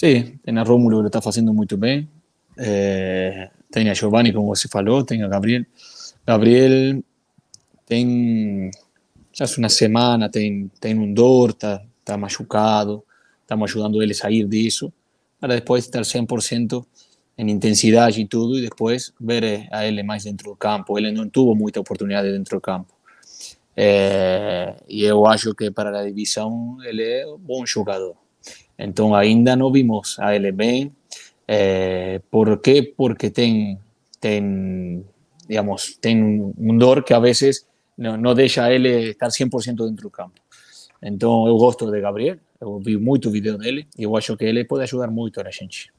Sí, tiene a Romulo que lo está haciendo muy bien, eh, a Giovanni, como se falou, tiene a Gabriel. Gabriel ten, hace una semana, tiene un un dor, está machucado, estamos a él a de eso, para después estar 100% en intensidad y todo, y después ver eh, a él más dentro del campo. Él no tuvo mucha oportunidad dentro del campo. Eh, y yo acho que para la división él es un buen jugador. Então ainda não vimos a ele bem. Eh, por quê? Porque tem, tem, digamos, tem um dor que a vezes não, não deixa ele estar 100% dentro do campo. Então eu gosto de Gabriel, eu vi muito vídeo dele e eu acho que ele pode ajudar muito a gente.